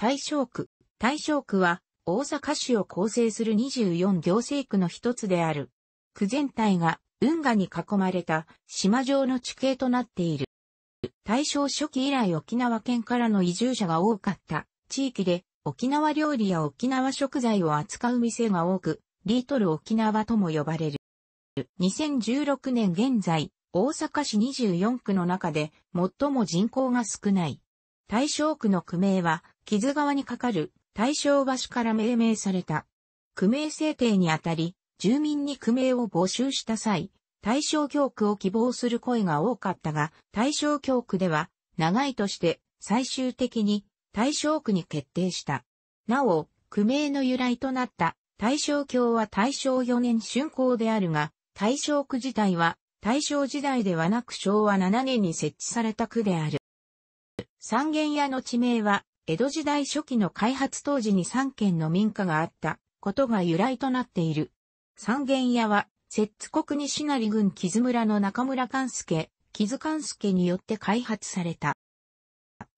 大正区。大正区は大阪市を構成する24行政区の一つである。区全体が運河に囲まれた島状の地形となっている。大正初期以来沖縄県からの移住者が多かった地域で沖縄料理や沖縄食材を扱う店が多く、リートル沖縄とも呼ばれる。2016年現在、大阪市24区の中で最も人口が少ない。大正区の区名は木津川にかかる大正橋から命名された。区名制定にあたり、住民に区名を募集した際、大正教区を希望する声が多かったが、大正教区では、長いとして最終的に大正区に決定した。なお、区名の由来となった大正教は大正4年竣工であるが、大正区自体は大正時代ではなく昭和7年に設置された区である。三軒屋の地名は江戸時代初期の開発当時に3軒の民家があったことが由来となっている。三軒屋は、摂津国西成郡木津村の中村勘助、木津勘助によって開発された。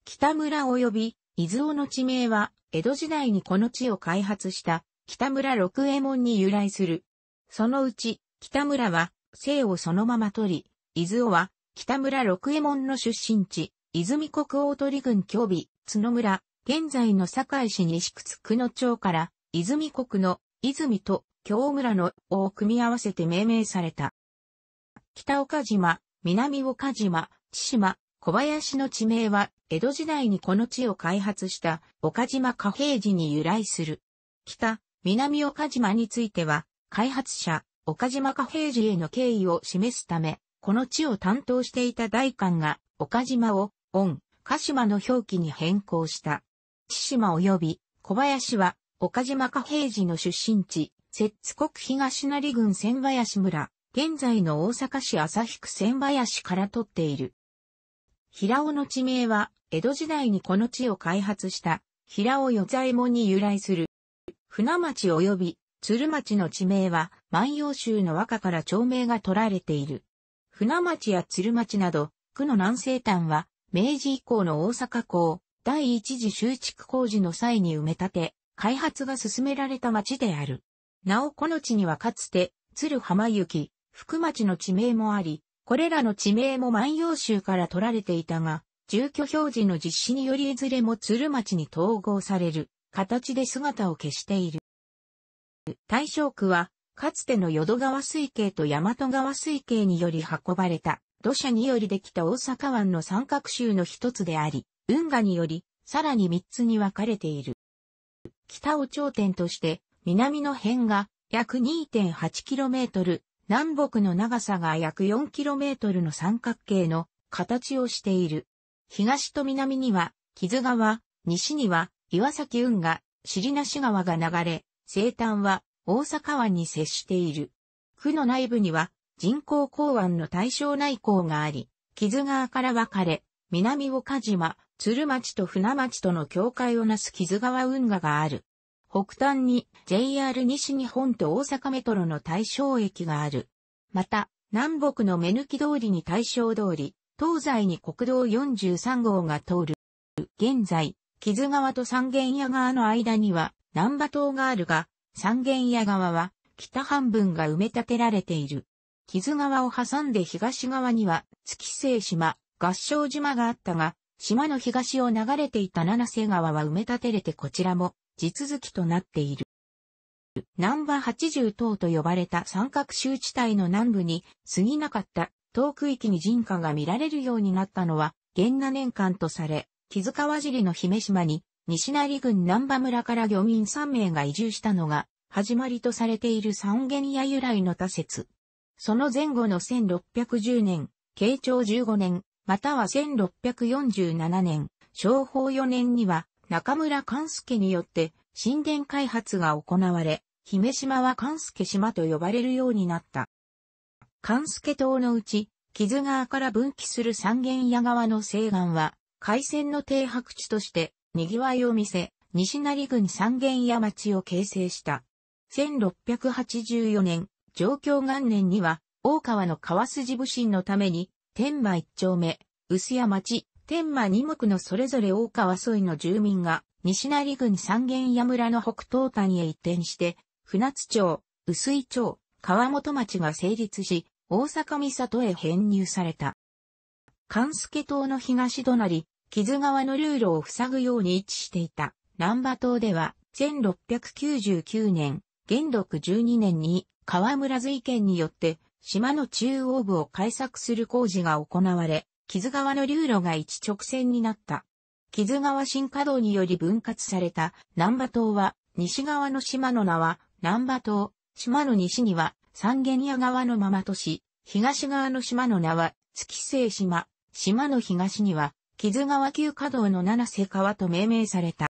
北村及び伊豆尾の地名は、江戸時代にこの地を開発した北村六右衛門に由来する。そのうち、北村は、姓をそのまま取り、伊豆尾は、北村六右衛門の出身地、泉国大鳥郡京美、角村、現在の堺市西区津久野町から、泉国の泉と京村のを組み合わせて命名された。北岡島、南岡島、千島、小林の地名は、江戸時代にこの地を開発した岡島貨幣寺に由来する。北、南岡島については、開発者、岡島貨幣寺への敬意を示すため、この地を担当していた大官が、岡島をオン、鹿島の表記に変更した。千島及び小林は、岡島加平寺の出身地、摂津国東成郡千林村、現在の大阪市旭区千林から取っている。平尾の地名は、江戸時代にこの地を開発した、平尾与左衛門に由来する。船町及び鶴町の地名は、万葉集の和歌から町名が取られている。船町や鶴町など、区の南西端は、明治以降の大阪港、第一次修築工事の際に埋め立て、開発が進められた町である。なおこの地にはかつて、鶴浜行、き、福町の地名もあり、これらの地名も万葉集から取られていたが、住居表示の実施によりいずれも鶴町に統合される形で姿を消している。大正区は、かつての淀川水系と大和川水系により運ばれた土砂によりできた大阪湾の三角州の一つであり、運河により、さらに三つに分かれている。北を頂点として、南の辺が約 2.8km、南北の長さが約 4km の三角形の形をしている。東と南には、木津川、西には、岩崎運河、尻梨川が流れ、西端は、大阪湾に接している。区の内部には、人工港湾の対象内港があり、木津川から分かれ、南岡島、鶴町と船町との境界をなす木津川運河がある。北端に JR 西日本と大阪メトロの対象駅がある。また、南北の目抜き通りに対象通り、東西に国道43号が通る。現在、木津川と三軒屋側の間には南波島があるが、三軒屋側は北半分が埋め立てられている。木津川を挟んで東側には月星島、合掌島があったが、島の東を流れていた七瀬川は埋め立てれてこちらも地続きとなっている。南波八十島と呼ばれた三角州地帯の南部に過ぎなかった遠く域に人家が見られるようになったのは、元那年間とされ、木津川尻の姫島に西成郡南波村から漁民3名が移住したのが始まりとされている三原屋由来の他説。その前後の1610年、慶長15年、または1647年、昭法4年には中村勘助によって神殿開発が行われ、姫島は勘助島と呼ばれるようになった。勘助島のうち、木津川から分岐する三軒屋川の西岸は、海鮮の停泊地として賑わいを見せ、西成郡三軒屋町を形成した。1684年、状況元年には、大川の川筋武神のために、天馬一丁目、薄屋町、天馬二目のそれぞれ大川沿いの住民が、西成郡三軒屋村の北東端へ移転して、船津町、薄井町、川本町が成立し、大阪三里へ編入された。関助島の東隣、木津川のルールを塞ぐように位置していた、南波島では、1699年、元禄12年に川村瑞賢によって、島の中央部を改作する工事が行われ、木津川の流路が一直線になった。木津川新稼働により分割された南波島は、西側の島の名は南波島、島の西には三軒屋川のまま都市、東側の島の名は月星島、島の東には木津川急稼働の七瀬川と命名された。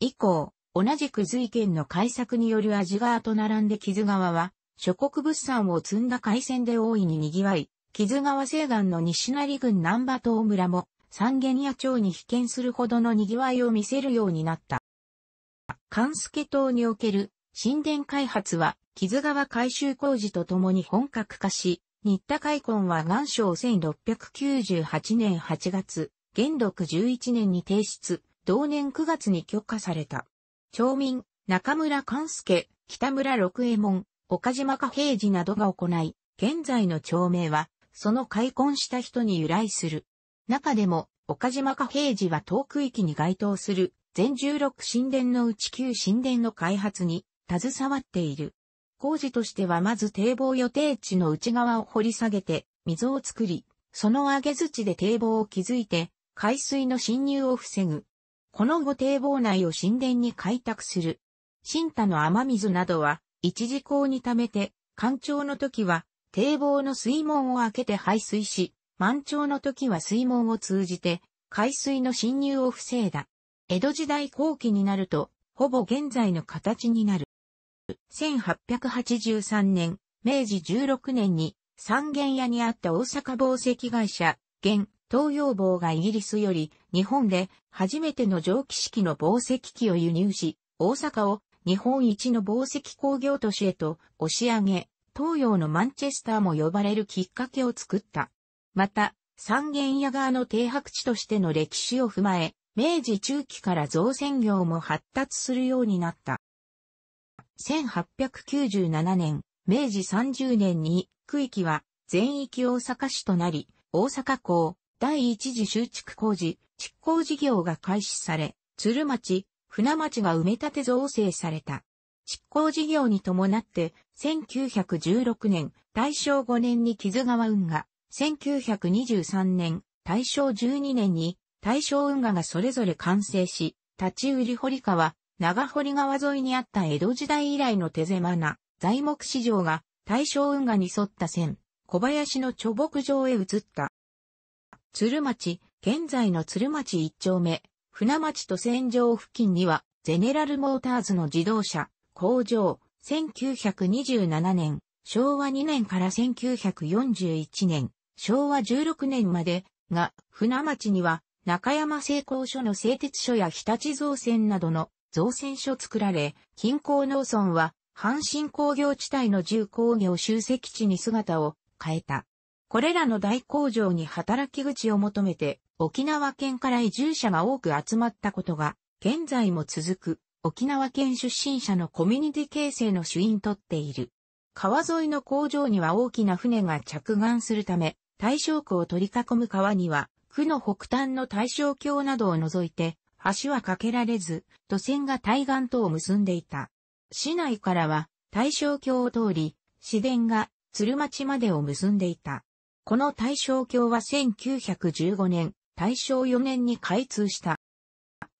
以降、同じく随県の開作による味川と並んで木津川は、諸国物産を積んだ海鮮で大いに賑わい、木津川西岸の西成郡南波島村も、三軒屋町に被験するほどの賑わいを見せるようになった。関助島における神殿開発は、木津川改修工事とともに本格化し、新田開墾は元正1698年8月、元禄11年に提出、同年9月に許可された。町民、中村勘介、北村六右衛門、岡島家平次などが行い、現在の町名は、その開墾した人に由来する。中でも、岡島家平次は遠く域に該当する、全16神殿のうち旧神殿の開発に、携わっている。工事としてはまず堤防予定地の内側を掘り下げて、溝を作り、その上げ土で堤防を築いて、海水の侵入を防ぐ。この後堤防内を神殿に開拓する。新田の雨水などは、一時港に溜めて、干潮の時は、堤防の水門を開けて排水し、満潮の時は水門を通じて、海水の侵入を防いだ。江戸時代後期になると、ほぼ現在の形になる。1883年、明治16年に、三軒屋にあった大阪宝石会社、現、東洋坊がイギリスより、日本で初めての蒸気式の紡績機を輸入し、大阪を日本一の紡績工業都市へと押し上げ、東洋のマンチェスターも呼ばれるきっかけを作った。また、三軒屋側の停泊地としての歴史を踏まえ、明治中期から造船業も発達するようになった。1897年、明治30年に区域は全域大阪市となり、大阪港第一次修築工事、築工事業が開始され、鶴町、船町が埋め立て造成された。執行事業に伴って、1916年、大正5年に木津川運河、1923年、大正12年に、大正運河がそれぞれ完成し、立ち売り堀川、長堀川沿いにあった江戸時代以来の手狭な材木市場が大正運河に沿った線、小林の貯木場へ移った。鶴町、現在の鶴町一丁目、船町と戦場付近には、ゼネラルモーターズの自動車、工場、1927年、昭和2年から1941年、昭和16年まで、が、船町には、中山製鋼所の製鉄所や日立造船などの造船所作られ、近郊農村は、阪神工業地帯の重工業集積地に姿を変えた。これらの大工場に働き口を求めて、沖縄県から移住者が多く集まったことが、現在も続く、沖縄県出身者のコミュニティ形成の主因とっている。川沿いの工場には大きな船が着岸するため、大正区を取り囲む川には、区の北端の大正橋などを除いて、橋は架けられず、土線が対岸とを結んでいた。市内からは、大正橋を通り、市電が鶴町までを結んでいた。この大正橋は1915年、大正4年に開通した。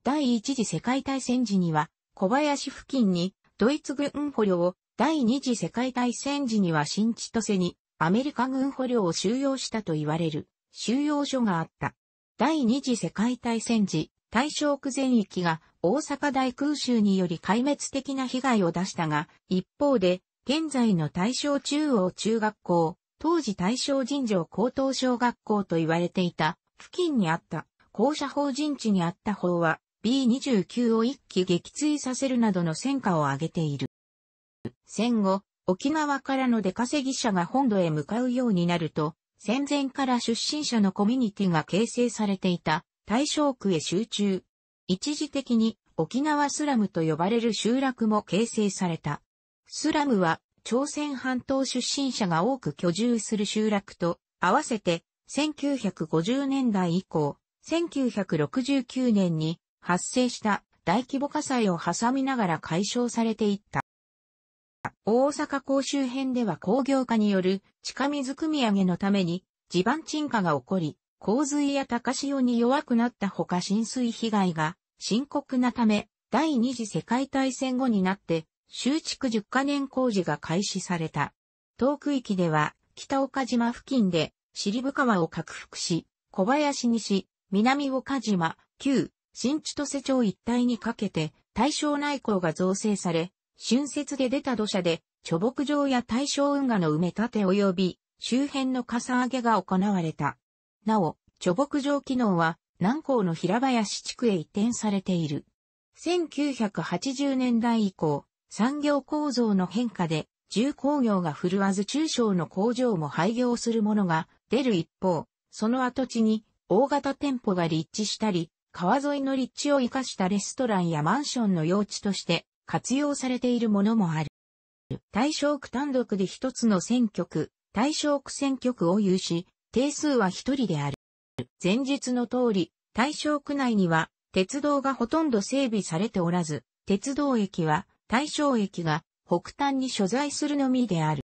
第一次世界大戦時には、小林付近にドイツ軍捕虜を、第二次世界大戦時には新千歳にアメリカ軍捕虜を収容したと言われる収容所があった。第二次世界大戦時、大正区全域が大阪大空襲により壊滅的な被害を出したが、一方で、現在の大正中央中学校、当時大正尋常高等小学校と言われていた、付近にあった、校舎法人地にあった方は、B29 を一機撃墜させるなどの戦果を挙げている。戦後、沖縄からの出稼ぎ者が本土へ向かうようになると、戦前から出身者のコミュニティが形成されていた大正区へ集中。一時的に沖縄スラムと呼ばれる集落も形成された。スラムは朝鮮半島出身者が多く居住する集落と、合わせて、1950年代以降、1969年に発生した大規模火災を挟みながら解消されていった。大阪港周辺では工業化による地下水組み上げのために地盤沈下が起こり、洪水や高潮に弱くなったほか浸水被害が深刻なため、第二次世界大戦後になって修築10カ年工事が開始された。東区域では、北岡島付近で、尻部川を拡幅し、小林西、南岡島、旧、新千歳町一帯にかけて、大正内港が造成され、春節で出た土砂で、貯木場や大正運河の埋め立て及び、周辺の傘上げが行われた。なお、貯木場機能は、南港の平林地区へ移転されている。1980年代以降、産業構造の変化で、重工業が振るわず中小の工場も廃業するものが出る一方、その跡地に大型店舗が立地したり、川沿いの立地を生かしたレストランやマンションの用地として活用されているものもある。対象区単独で一つの選挙区、対象区選挙区を有し、定数は一人である。前述の通り、対象区内には鉄道がほとんど整備されておらず、鉄道駅は対象駅が北端に所在するのみである。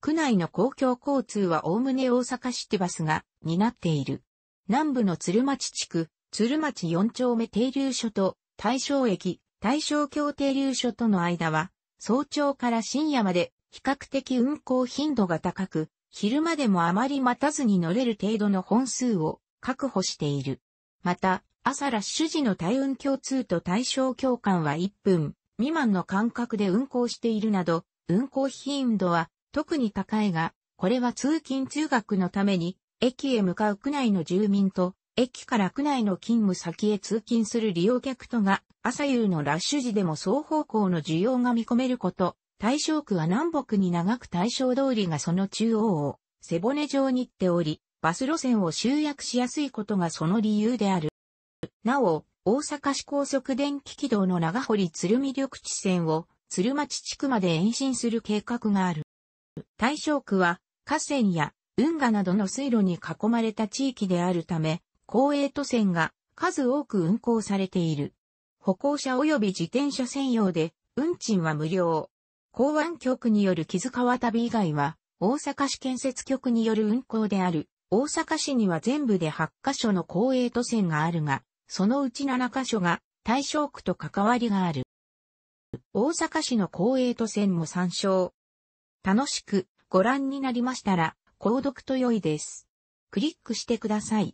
区内の公共交通は概ね大阪市テバスが担っている。南部の鶴町地区、鶴町4丁目停留所と大正駅、大正橋停留所との間は、早朝から深夜まで比較的運行頻度が高く、昼までもあまり待たずに乗れる程度の本数を確保している。また、朝ラッシュ時の大運共通と対象共感は1分、未満の間隔で運行しているなど、運行頻度は特に高いが、これは通勤通学のために、駅へ向かう区内の住民と、駅から区内の勤務先へ通勤する利用客とが、朝夕のラッシュ時でも双方向の需要が見込めること、対象区は南北に長く対象通りがその中央を背骨状に行っており、バス路線を集約しやすいことがその理由である。なお、大阪市高速電気軌道の長堀鶴見緑地線を鶴町地区まで延伸する計画がある。対象区は河川や運河などの水路に囲まれた地域であるため、公営都線が数多く運行されている。歩行者及び自転車専用で運賃は無料。港湾局による木津川旅以外は、大阪市建設局による運行である、大阪市には全部で8カ所の公営都線があるが、そのうち7カ所が大正区と関わりがある。大阪市の公営都線も参照。楽しくご覧になりましたら、購読と良いです。クリックしてください。